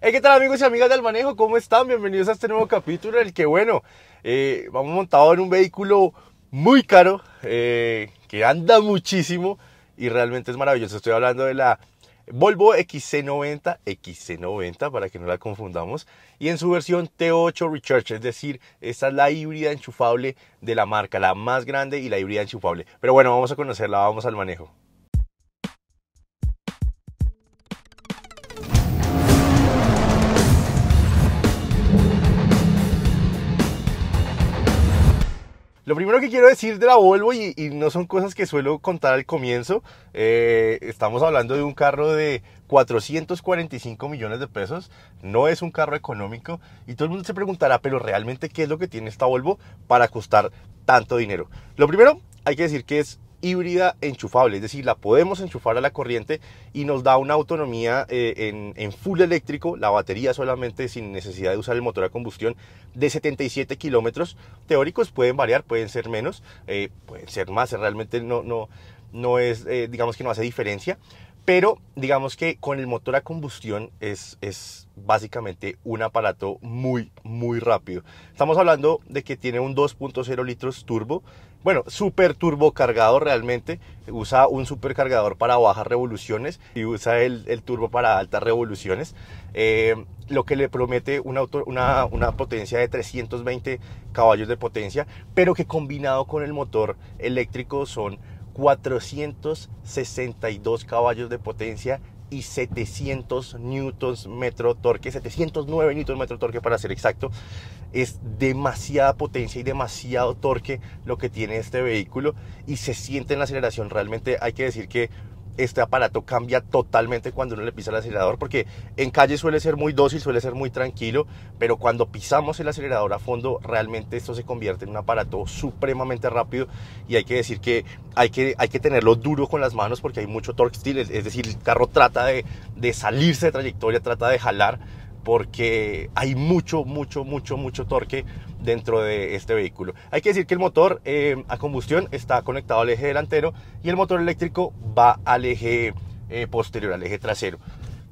Hey, ¿qué tal amigos y amigas del manejo? ¿Cómo están? Bienvenidos a este nuevo capítulo en el que, bueno, eh, vamos montado en un vehículo muy caro, eh, que anda muchísimo y realmente es maravilloso. Estoy hablando de la Volvo XC90, XC90 para que no la confundamos, y en su versión T8 Recharge, es decir, esta es la híbrida enchufable de la marca, la más grande y la híbrida enchufable. Pero bueno, vamos a conocerla, vamos al manejo. Lo primero que quiero decir de la Volvo, y, no son cosas que suelo contar al comienzo, eh, estamos hablando de un carro de 445 millones de pesos, no es un carro económico, y todo el mundo se preguntará, pero realmente, ¿qué es lo que tiene esta Volvo para costar tanto dinero? Lo primero, hay que decir que es híbrida enchufable, es decir, la podemos enchufar a la corriente y nos da una autonomía eh, en, full eléctrico, la batería solamente sin necesidad de usar el motor a combustión, de 77 kilómetros. Teóricos pueden variar, pueden ser menos, eh, pueden ser más, realmente no, no, no es, eh, digamos que no hace diferencia, pero digamos que con el motor a combustión es, es básicamente un aparato muy, muy rápido. Estamos hablando de que tiene un 2.0 litros turbo. Bueno, super turbo cargado realmente. Usa un supercargador para bajas revoluciones y usa el, turbo para altas revoluciones. Eh, lo que le promete una, potencia de 320 caballos de potencia, pero que combinado con el motor eléctrico son 462 caballos de potencia y 700 newtons metro torque, 709 newtons metro torque para ser exacto. Es demasiada potencia y demasiado torque lo que tiene este vehículo y se siente en la aceleración. Realmente hay que decir que este aparato cambia totalmente cuando uno le pisa el acelerador, porque en calle suele ser muy dócil, suele ser muy tranquilo, pero cuando pisamos el acelerador a fondo, realmente esto se convierte en un aparato supremamente rápido y hay que decir que hay que, hay que tenerlo duro con las manos porque hay mucho torque steel, es decir, el carro trata de, de salirse de trayectoria, trata de jalar porque hay mucho, mucho, mucho, mucho torque dentro de este vehículo. Hay que decir que el motor eh, a combustión está conectado al eje delantero y el motor eléctrico va al eje eh, posterior, al eje trasero.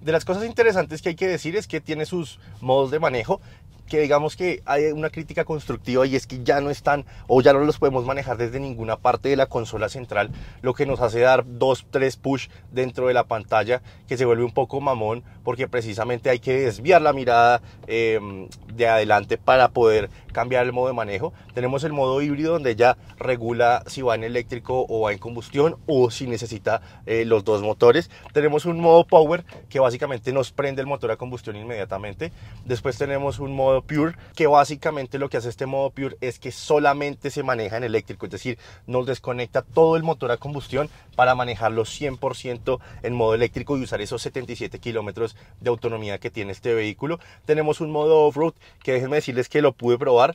De las cosas interesantes que hay que decir es que tiene sus modos de manejo que digamos que hay una crítica constructiva y es que ya no están o ya no los podemos manejar desde ninguna parte de la consola central, lo que nos hace dar dos, tres push dentro de la pantalla que se vuelve un poco mamón porque precisamente hay que desviar la mirada em, de adelante para poder cambiar el modo de manejo. Tenemos el modo híbrido donde ya regula si va en eléctrico o va en combustión o si necesita eh, los dos motores. Tenemos un modo power que básicamente nos prende el motor a combustión inmediatamente. Después tenemos un modo pure que básicamente lo que hace este modo pure es que solamente se maneja en eléctrico, es decir, nos desconecta todo el motor a combustión para manejarlo 100% en modo eléctrico y usar esos 77 kilómetros de autonomía que tiene este vehículo. Tenemos un modo off-road que déjenme decirles que lo pude probar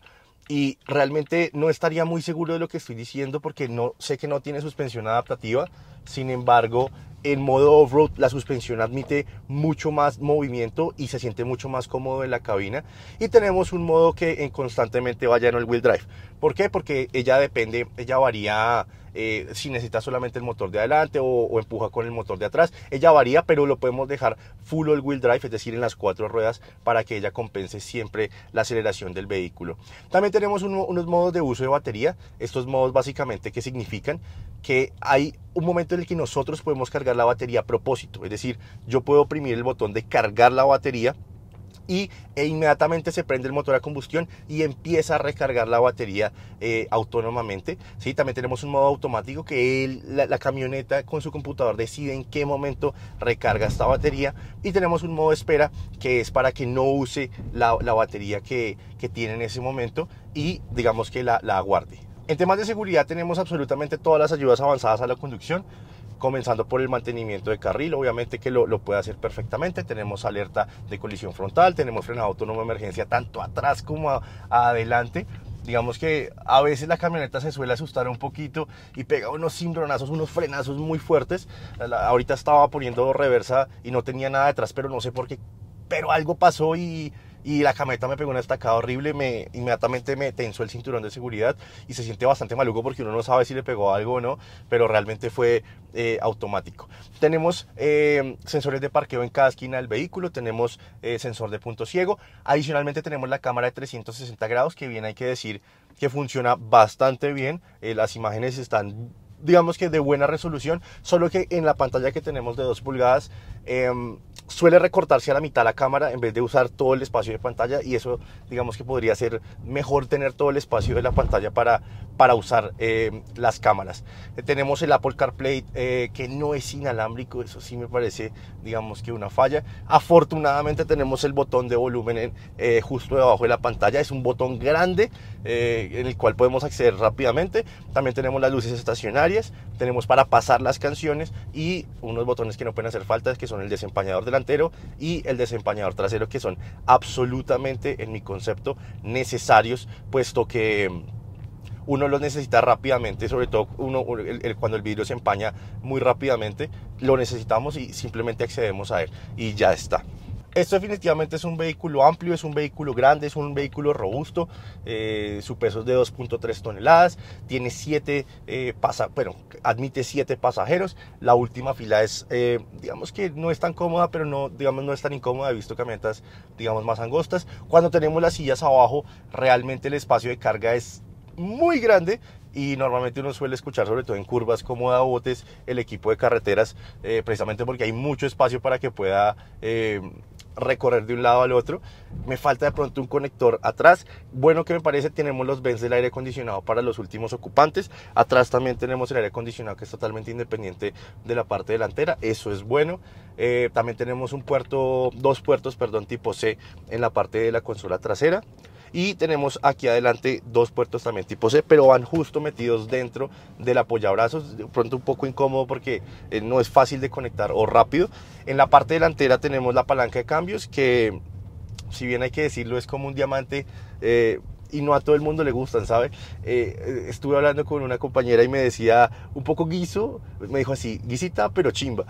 y realmente no estaría muy seguro de lo que estoy diciendo porque no sé que no tiene suspensión adaptativa. Sin embargo, en modo off-road la suspensión admite mucho más movimiento y se siente mucho más cómodo en la cabina. Y tenemos un modo que constantemente vaya en el wheel drive. ¿Por qué? Porque ella depende, ella varía eh, si necesita solamente el motor de adelante o, empuja con el motor de atrás. Ella varía, pero lo podemos dejar full all wheel drive, es decir, en las cuatro ruedas, para que ella compense siempre la aceleración del vehículo. También tenemos unos modos de uso de batería. Estos modos básicamente que significan que hay un momento en el que nosotros podemos cargar la batería a propósito. Es decir, yo puedo oprimir el botón de cargar la batería y e inmediatamente se prende el motor a combustión y empieza a recargar la batería eh, autónomamente. ¿sí? También tenemos un modo automático que la, camioneta con su computador decide en qué momento recarga esta batería y tenemos un modo espera que es para que no use la, batería que, tiene en ese momento y digamos que la, la aguarde. En temas de seguridad tenemos absolutamente todas las ayudas avanzadas a la conducción, comenzando por el mantenimiento de carril, obviamente que lo, puede hacer perfectamente, tenemos alerta de colisión frontal, tenemos frenado autónomo de emergencia tanto atrás como adelante, digamos que a veces la camioneta se suele asustar un poquito y pega unos cimbronazos, unos frenazos muy fuertes. Ahorita estaba poniendo reversa y no tenía nada detrás, pero no sé por qué, pero algo pasó y y la cameta me pegó una estacada horrible, me, inmediatamente me tensó el cinturón de seguridad y se siente bastante maluco porque uno no sabe si le pegó algo o no, pero realmente fue eh, automático. Tenemos eh, sensores de parqueo en cada esquina del vehículo, tenemos eh, sensor de punto ciego, adicionalmente tenemos la cámara de 360 grados que bien hay que decir que funciona bastante bien, las imágenes están digamos que de buena resolución, solo que en la pantalla que tenemos de 2 pulgadas, em, suele recortarse a la mitad la cámara en vez de usar todo el espacio de pantalla y eso digamos que podría ser mejor tener todo el espacio de la pantalla para para usar eh, las cámaras. Eh, tenemos el Apple CarPlay eh, que no es inalámbrico, eso sí me parece, digamos que una falla. Afortunadamente tenemos el botón de volumen justo debajo de la pantalla, es un botón grande en el cual podemos acceder rápidamente. También tenemos las luces estacionarias, tenemos para pasar las canciones y unos botones que no pueden hacer falta, que son el desempañador delantero y el desempañador trasero, que son absolutamente, en mi concepto, necesarios, puesto que uno lo necesita rápidamente, sobre todo uno, cuando el vidrio se empaña muy rápidamente, lo necesitamos y simplemente accedemos a él y ya está. Esto definitivamente es un vehículo amplio, es un vehículo grande, es un vehículo robusto. Eh, su peso es de 2.3 toneladas, tiene 7 eh, pasa, bueno, admite 7 pasajeros. La última fila es, eh, digamos que no es tan cómoda, pero no, digamos, no es tan incómoda, He visto camionetas, digamos, más angostas. Cuando tenemos las sillas abajo, realmente el espacio de carga es muy grande y normalmente uno suele escuchar, sobre todo en curvas como da botes, el equipo de carreteras, eh, precisamente porque hay mucho espacio para que pueda eh, recorrer de un lado al otro. Me falta de pronto un conector atrás. Bueno que me parece, tenemos los vents del aire acondicionado para los últimos ocupantes. Atrás también tenemos el aire acondicionado que es totalmente independiente de la parte delantera. Eso es bueno. Eh, también tenemos un puerto, dos puertos, perdón, tipo C en la parte de la consola trasera. Y tenemos aquí adelante dos puertos también tipo C, pero van justo metidos dentro del apoyabrazos. De pronto un poco incómodo porque eh, no es fácil de conectar o rápido. En la parte delantera tenemos la palanca de cambios que, si bien hay que decirlo, es como un diamante. Eh, y no a todo el mundo le gustan, ¿sabe? Eh, estuve hablando con una compañera y me decía, un poco guiso, me dijo así, guisita pero chimba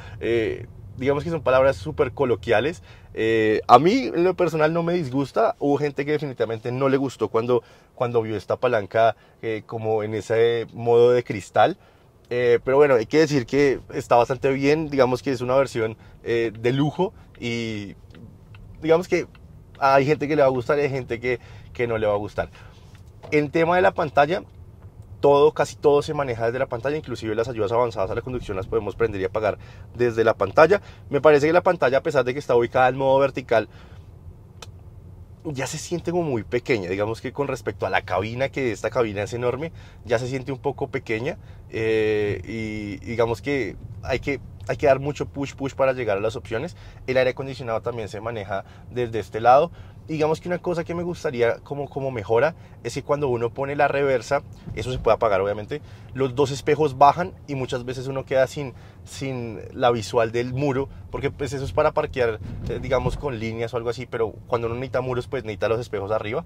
digamos que son palabras súper coloquiales. Eh, a mí, en lo personal, no me disgusta. Hubo gente que definitivamente no le gustó cuando, cuando vio esta palanca eh, como en ese modo de cristal. Eh, pero bueno, hay que decir que está bastante bien. Digamos que es una versión de lujo y digamos que hay gente que le va a gustar y hay gente que, que no le va a gustar. En tema de la pantalla, todo, casi todo se maneja desde la pantalla, inclusive las ayudas avanzadas a la conducción las podemos prender y apagar desde la pantalla. Me parece que la pantalla, a pesar de que está ubicada en modo vertical, ya se siente como muy pequeña, digamos que con respecto a la cabina, que esta cabina es enorme, ya se siente un poco pequeña eh, y digamos que hay que hay que dar mucho push push para llegar a las opciones. El aire acondicionado también se maneja desde este lado digamos que una cosa que me gustaría como, como mejora es que cuando uno pone la reversa, eso se puede apagar obviamente, los dos espejos bajan y muchas veces uno queda sin, sin la visual del muro, porque pues eso es para parquear, eh, digamos, con líneas o algo así, pero cuando uno necesita muros, pues necesita los espejos arriba.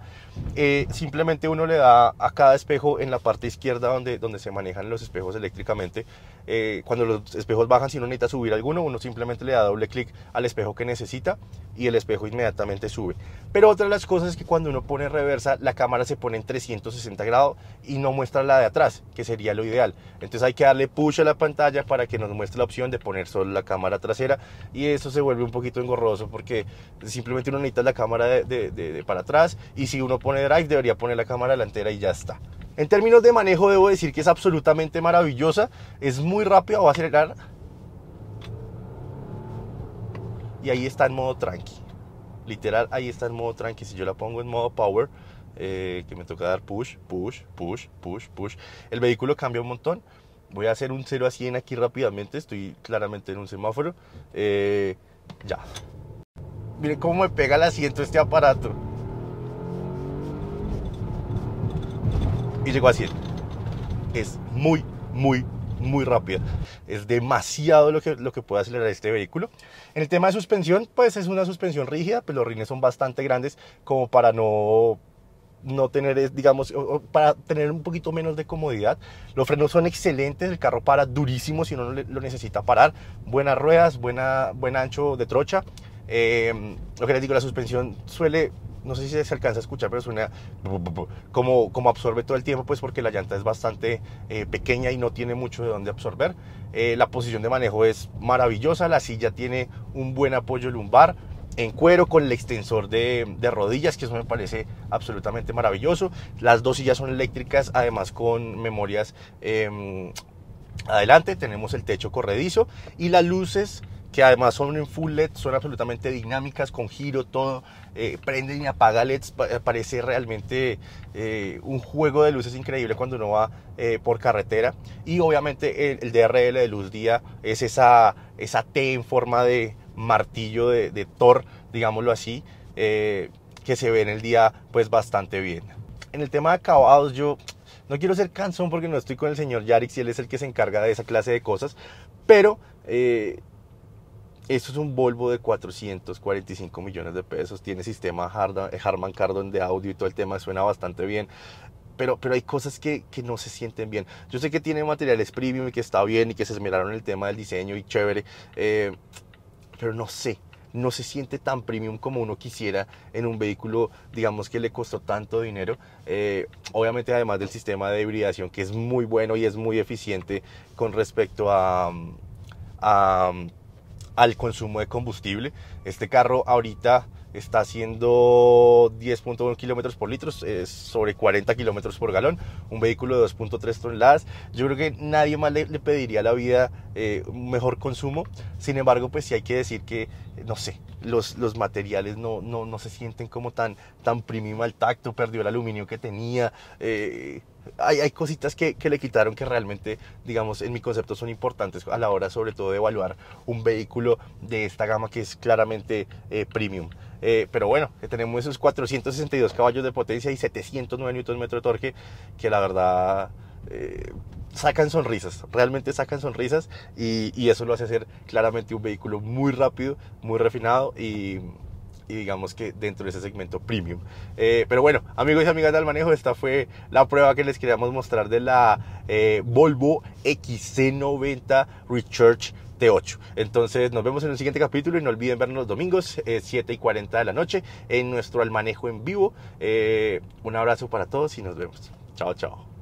Eh, simplemente uno le da a cada espejo en la parte izquierda donde, donde se manejan los espejos eléctricamente. Eh, cuando los espejos bajan, si uno necesita subir alguno, uno simplemente le da doble clic al espejo que necesita y el espejo inmediatamente sube. Pero otra de las cosas es que cuando uno pone reversa, la cámara se pone en 360 grados y no muestra la de atrás, que sería lo ideal. Entonces hay que darle push a la pantalla para que nos muestre muestra la opción de poner solo la cámara trasera y eso se vuelve un poquito engorroso porque simplemente uno necesita la cámara de, de, de, para atrás y si uno pone drive debería poner la cámara delantera y ya está. En términos de manejo debo decir que es absolutamente maravillosa, es muy rápida, va a acelerar y ahí está en modo tranqui. Literal, ahí está en modo tranqui. Si yo la pongo en modo power, eh, que me toca dar push, push, push, push, push, el vehículo cambia un montón voy a hacer un 0 a 100 aquí rápidamente, estoy claramente en un semáforo. Eh, ya. Miren cómo me pega el asiento este aparato. Y llegó a 100. Es muy, muy, muy rápido. Es demasiado lo que, lo que puede acelerar este vehículo. En el tema de suspensión, pues es una suspensión rígida, pero pues los rines son bastante grandes como para no no tener, digamos, para tener un poquito menos de comodidad. Los frenos son excelentes, el carro para durísimo si no lo necesita parar. Buenas ruedas, buena, buen ancho de trocha. Em, lo que les digo, la suspensión suele, no sé si se alcanza a escuchar, pero suena como, como absorbe todo el tiempo, pues porque la llanta es bastante eh, pequeña y no tiene mucho de dónde absorber. Eh, la posición de manejo es maravillosa, la silla tiene un buen apoyo lumbar en cuero con el extensor de, rodillas, que eso me parece absolutamente maravilloso. Las dos sillas son eléctricas, además con memorias em, adelante. Tenemos el techo corredizo y las luces que además son en full LED, son absolutamente dinámicas, con giro, todo, eh, prenden y apaga LEDs, eh, parece realmente eh, un juego de luces increíble cuando uno va eh, por carretera. Y obviamente el, el, DRL de luz día es esa, esa T en forma de, martillo de, Thor, digámoslo así, eh, que se ve en el día pues bastante bien. En el tema de acabados yo no quiero ser cansón porque no estoy con el señor Yarix y él es el que se encarga de esa clase de cosas, pero eh, esto es un Volvo de 445 millones de pesos, tiene sistema eh, Harman Kardon de audio y todo el tema suena bastante bien. Pero, pero hay cosas que, no se sienten bien. Yo sé que tiene materiales premium y que está bien y que se esmeraron el tema del diseño y chévere pero no sé, no se siente tan premium como uno quisiera en un vehículo, digamos que le costó tanto dinero. Eh, obviamente, además del sistema de hibridación que es muy bueno y es muy eficiente con respecto a mm, mm, al consumo de combustible. Este carro ahorita está haciendo 10.1 kilómetros por litro, es sobre 40 kilómetros por galón, un vehículo de 2.3 toneladas. Yo creo que nadie más le, pediría a la vida eh, mejor consumo, sin embargo, pues sí hay que decir que, no sé, los, los materiales no, no, no se sienten como tan, tan primimal tacto, perdió el aluminio que tenía. Eh, hay, hay cositas que, le quitaron que realmente, digamos, en mi concepto son importantes a la hora sobre todo de evaluar un vehículo de esta gama que es claramente eh, premium. Eh, pero bueno, que tenemos esos 462 caballos de potencia y 709 Nm de torque, que la verdad... Eh, sacan sonrisas, realmente sacan sonrisas y, y eso lo hace ser claramente un vehículo muy rápido, muy refinado y y digamos que dentro de ese segmento premium. Eh, pero bueno, amigos y amigas del manejo, esta fue la prueba que les queríamos mostrar de la eh, Volvo XC90 Recharge T8. Entonces nos vemos en el siguiente capítulo y no olviden vernos los domingos eh, 7 y 40 de la noche en nuestro almanejo en vivo. Eh, un abrazo para todos y nos vemos. Chao, chao.